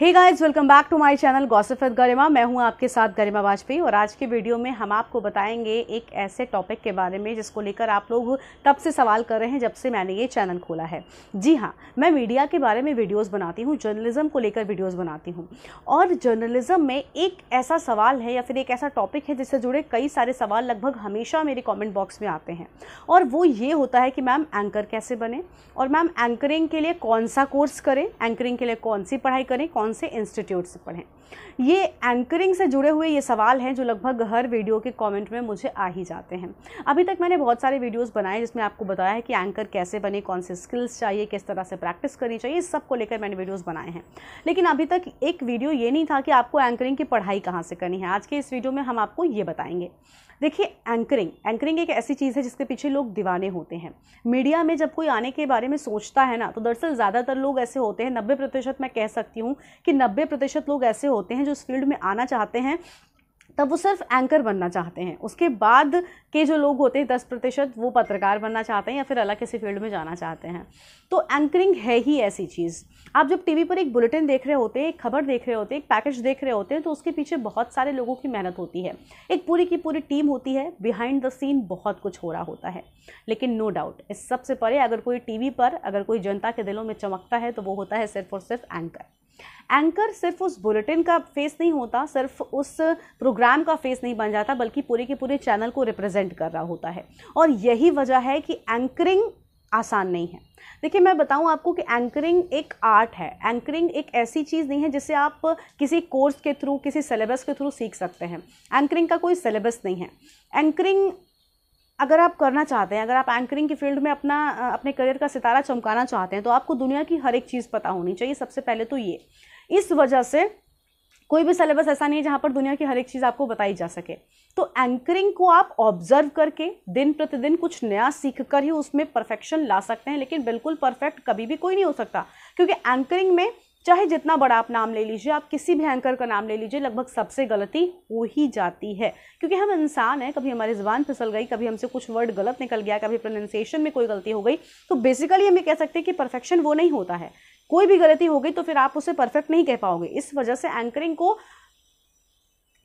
hey guys welcome back to my channel गौसफत गरिमा मैं हूं आपके साथ गरिमा वाजपेयी और आज के वीडियो में हम आपको बताएंगे एक ऐसे टॉपिक के बारे में जिसको लेकर आप लोग तब से सवाल कर रहे हैं जब से मैंने ये चैनल खोला है जी हां मैं मीडिया के बारे में वीडियोस बनाती हूं जर्नलिज्म को लेकर वीडियोज़ बनाती हूँ और जर्नलिज़म में एक ऐसा सवाल है या फिर एक ऐसा टॉपिक है जिससे जुड़े कई सारे सवाल लगभग हमेशा मेरे कॉमेंट बॉक्स में आते हैं और वो ये होता है कि मैम एंकर कैसे बने और मैम एंकरिंग के लिए कौन सा कोर्स करें एंकरिंग के लिए कौन सी पढ़ाई करें कौन से इंस्टीट्यूट से पढ़ें ये एंकरिंग से जुड़े हुए ये सवाल हैं जो लगभग हर वीडियो के कमेंट में मुझे आ ही जाते हैं अभी तक मैंने बहुत सारे वीडियोस बनाए जिसमें आपको बताया है कि एंकर कैसे बने कौन से स्किल्स चाहिए किस तरह से प्रैक्टिस करनी चाहिए इस सब को लेकर मैंने वीडियोस बनाए हैं लेकिन अभी तक एक वीडियो ये नहीं था कि आपको एंकरिंग की पढ़ाई कहाँ से करनी है आज के इस वीडियो में हम आपको ये बताएंगे देखिए एंकरिंग एंकरिंग एक ऐसी चीज़ है जिसके पीछे लोग दीवाने होते हैं मीडिया में जब कोई आने के बारे में सोचता है ना तो दरअसल ज़्यादातर लोग ऐसे होते हैं नब्बे प्रतिशत मैं कह सकती हूँ कि नब्बे प्रतिशत लोग ऐसे होते हैं जो उस फील्ड में आना चाहते हैं तब वो सिर्फ एंकर बनना चाहते हैं उसके बाद के जो लोग होते हैं दस प्रतिशत वो पत्रकार बनना चाहते हैं या फिर अलग किसी फील्ड में जाना चाहते हैं तो एंकरिंग है ही ऐसी चीज़ आप जब टीवी पर एक बुलेटिन देख रहे होते हैं एक खबर देख रहे होते हैं एक पैकेज देख रहे होते हैं तो उसके पीछे बहुत सारे लोगों की मेहनत होती है एक पूरी की पूरी टीम होती है बिहाइंड द सीन बहुत कुछ हो रहा होता है लेकिन नो डाउट इस सबसे परे अगर कोई टीवी पर अगर कोई जनता के दिलों में चमकता है तो वो होता है सिर्फ और सिर्फ एंकर एंकर सिर्फ उस बुलेटिन का फेस नहीं होता सिर्फ उस प्रोग्राम का फेस नहीं बन जाता बल्कि पूरे के पूरे चैनल को रिप्रेजेंट कर रहा होता है और यही वजह है कि एंकरिंग आसान नहीं है देखिए मैं बताऊं आपको कि एंकरिंग एक आर्ट है एंकरिंग एक ऐसी चीज़ नहीं है जिसे आप किसी कोर्स के थ्रू किसी सिलेबस के थ्रू सीख सकते हैं एंकरिंग का कोई सिलेबस नहीं है एंकरिंग अगर आप करना चाहते हैं अगर आप एंकरिंग की फील्ड में अपना अपने करियर का सितारा चमकाना चाहते हैं तो आपको दुनिया की हर एक चीज़ पता होनी चाहिए सबसे पहले तो ये इस वजह से कोई भी सिलेबस ऐसा नहीं है जहाँ पर दुनिया की हर एक चीज़ आपको बताई जा सके तो एंकरिंग को आप ऑब्जर्व करके दिन प्रतिदिन कुछ नया सीख कर ही उसमें परफेक्शन ला सकते हैं लेकिन बिल्कुल परफेक्ट कभी भी कोई नहीं हो सकता क्योंकि एंकरिंग में चाहे जितना बड़ा आप नाम ले लीजिए आप किसी भी एंकर का नाम ले लीजिए लगभग सबसे गलती हो ही जाती है क्योंकि हम इंसान हैं कभी हमारी ज़बान फिसल गई कभी हमसे कुछ वर्ड गलत निकल गया कभी प्रोनाउंसिएशन में कोई गलती हो गई तो बेसिकली हम ये कह सकते हैं कि परफेक्शन वो नहीं होता है कोई भी गलती हो गई तो फिर आप उसे परफेक्ट नहीं कह पाओगे इस वजह से एंकरिंग को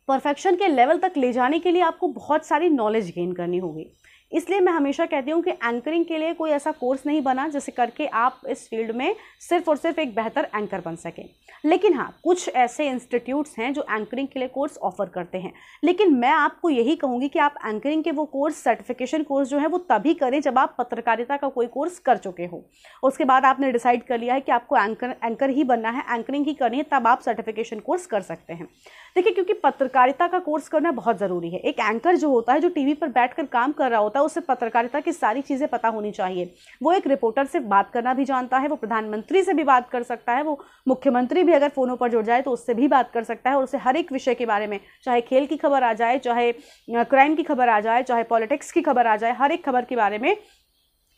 परफेक्शन के लेवल तक ले जाने के लिए आपको बहुत सारी नॉलेज गेन करनी होगी इसलिए मैं हमेशा कहती हूँ कि एंकरिंग के लिए कोई ऐसा कोर्स नहीं बना जिसे करके आप इस फील्ड में सिर्फ और सिर्फ एक बेहतर एंकर बन सकें लेकिन हाँ कुछ ऐसे इंस्टीट्यूट्स हैं जो एंकरिंग के लिए कोर्स ऑफर करते हैं लेकिन मैं आपको यही कहूँगी कि आप एंकरिंग के वो कोर्स सर्टिफिकेशन कोर्स जो है वो तभी करें जब आप पत्रकारिता का कोई कोर्स कर चुके हो उसके बाद आपने डिसाइड कर लिया है कि आपको एंकर एंकर ही बनना है एंकरिंग ही करनी है तब आप सर्टिफिकेशन कोर्स कर सकते हैं देखिए क्योंकि पत्रकारिता का कोर्स करना बहुत ज़रूरी है एक एंकर जो होता है जो टी पर बैठ काम कर रहा होता है होता है उसे पत्रकारिता की सारी चीज़ें पता होनी चाहिए वो एक रिपोर्टर से बात करना भी जानता है वो प्रधानमंत्री से भी बात कर सकता है वो मुख्यमंत्री भी अगर फ़ोनों पर जुड़ जाए तो उससे भी बात कर सकता है और उसे हर एक विषय के बारे में चाहे खेल की खबर आ जाए चाहे क्राइम की खबर आ जाए चाहे पॉलिटिक्स की खबर आ जाए हर एक खबर के बारे में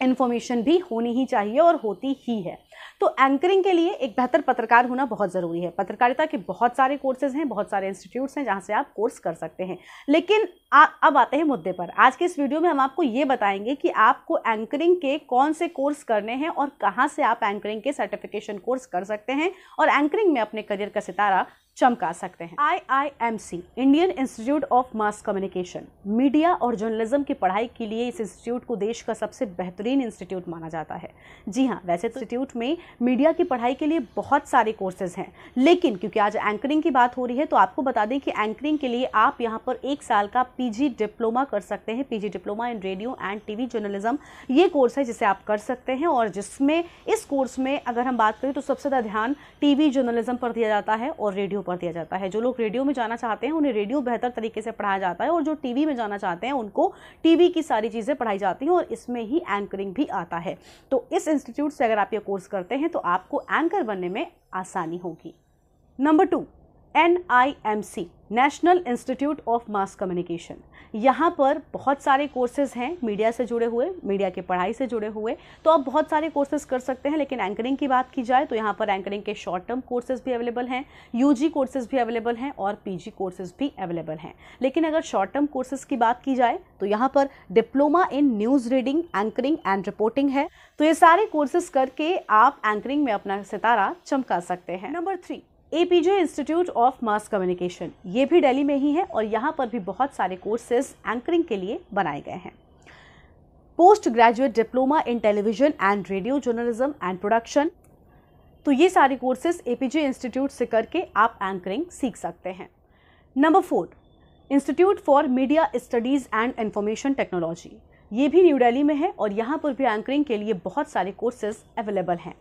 इन्फॉर्मेशन भी होनी ही चाहिए और होती ही है तो एंकरिंग के लिए एक बेहतर पत्रकार होना बहुत ज़रूरी है पत्रकारिता के बहुत सारे कोर्सेज हैं बहुत सारे इंस्टीट्यूट्स हैं जहाँ से आप कोर्स कर सकते हैं लेकिन आ, अब आते हैं मुद्दे पर आज के इस वीडियो में हम आपको ये बताएंगे कि आपको एंकरिंग के कौन से कोर्स करने हैं और कहाँ से आप एंकरिंग के सर्टिफिकेशन कोर्स कर सकते हैं और एंकरिंग में अपने करियर का सितारा चमका सकते हैं I I M C Indian Institute of Mass Communication media और जर्नलिज्म की पढ़ाई के लिए इस इंस्टीट्यूट को देश का सबसे बेहतरीन इंस्टीट्यूट माना जाता है जी हाँ वैसे तो इंस्टीट्यूट में मीडिया की पढ़ाई के लिए बहुत सारे कोर्सेज हैं लेकिन क्योंकि आज एंकरिंग की बात हो रही है तो आपको बता दें कि एंकरिंग के लिए आप यहाँ पर एक साल का पी डिप्लोमा कर सकते हैं P diploma in radio and T journalism ये कोर्स है जिसे आप कर सकते हैं और जिसमें इस कोर्स में अगर हम बात करें तो सबसे ज़्यादा ध्यान टी जर्नलिज्म पर दिया जाता है और रेडियो ऊपर दिया जाता है जो लोग रेडियो में जाना चाहते हैं उन्हें रेडियो बेहतर तरीके से पढ़ाया जाता है और जो टीवी में जाना चाहते हैं उनको टीवी की सारी चीज़ें पढ़ाई जाती हैं और इसमें ही एंकरिंग भी आता है तो इस इंस्टीट्यूट से अगर आप ये कोर्स करते हैं तो आपको एंकर बनने में आसानी होगी number two N I M C National Institute of Mass Communication यहाँ पर बहुत सारे कोर्सेज हैं मीडिया से जुड़े हुए मीडिया के पढ़ाई से जुड़े हुए तो आप बहुत सारे कोर्सेज कर सकते हैं लेकिन एंकरिंग की बात की जाए तो यहाँ पर एंकरिंग के शॉर्ट टर्म कोर्सेज भी अवेलेबल हैं यूजी कोर्सेज भी अवेलेबल हैं और पीजी कोर्सेज भी अवेलेबल हैं लेकिन अगर शॉर्ट टर्म कोर्सेज की बात की जाए तो यहाँ पर diploma in news reading anchoring and reporting है तो ये सारे कोर्सेज करके आप एंकरिंग में अपना सितारा चमका सकते हैं number three A P J Institute of Mass Communication ये भी दिल्ली में ही है और यहाँ पर भी बहुत सारे कोर्सेज एंकरिंग के लिए बनाए गए हैं post graduate diploma in television and radio journalism and production तो ये सारे courses A P J institute से करके आप एंकरिंग सीख सकते हैं number four Institute for Media Studies and Information Technology ये भी न्यू दिल्ली में है और यहाँ पर भी एंकरिंग के लिए बहुत सारे कोर्सेज अवेलेबल हैं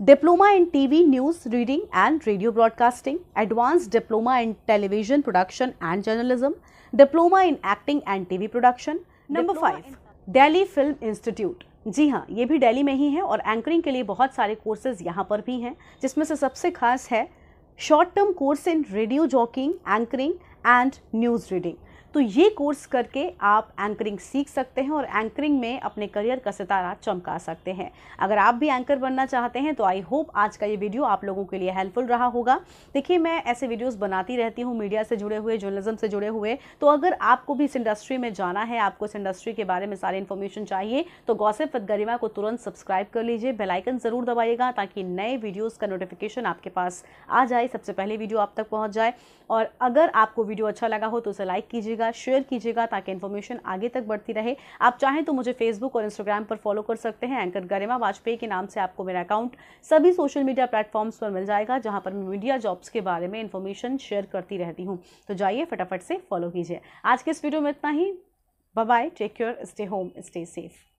diploma in TV news reading and radio broadcasting advance diploma in television production and journalism diploma in acting and TV production number five Delhi film institute जी हाँ ये भी डेली में ही है और एंकरिंग के लिए बहुत सारे कोर्सेज यहाँ पर भी हैं जिसमें से सबसे खास है short term course in radio jockeying anchoring and news reading तो ये कोर्स करके आप एंकरिंग सीख सकते हैं और एंकरिंग में अपने करियर का सितारा चमका सकते हैं अगर आप भी एंकर बनना चाहते हैं तो आई होप आज का ये वीडियो आप लोगों के लिए हेल्पफुल रहा होगा देखिए मैं ऐसे वीडियोज़ बनाती रहती हूँ मीडिया से जुड़े हुए जर्नलिज्म से जुड़े हुए तो अगर आपको भी इस इंडस्ट्री में जाना है आपको इस इंडस्ट्री के बारे में सारी इन्फॉर्मेशन चाहिए तो गौसेफ गरिमा को तुरंत सब्सक्राइब कर लीजिए बेलाइकन ज़रूर दबाइएगा ताकि नए वीडियोज़ का नोटिफिकेशन आपके पास आ जाए सबसे पहले वीडियो आप तक पहुँच जाए और अगर आपको वीडियो अच्छा लगा हो तो उसे लाइक कीजिएगा कीजिएगा शेयर कीजिएगा ताकि इन्फॉर्मेशन आगे तक बढ़ती रहे आप चाहें तो मुझे फेसबुक और इंस्टाग्राम पर फॉलो कर सकते हैं एंकर गरिमा वाजपेयी के नाम से आपको मेरा अकाउंट सभी सोशल मीडिया प्लेटफॉर्म्स पर मिल जाएगा जहाँ पर मैं मीडिया जॉब्स के बारे में इन्फॉर्मेशन शेयर करती रहती हूँ तो जाइए फटाफट से फॉलो कीजिए आज के इस वीडियो में इतना ही bye take care stay home stay safe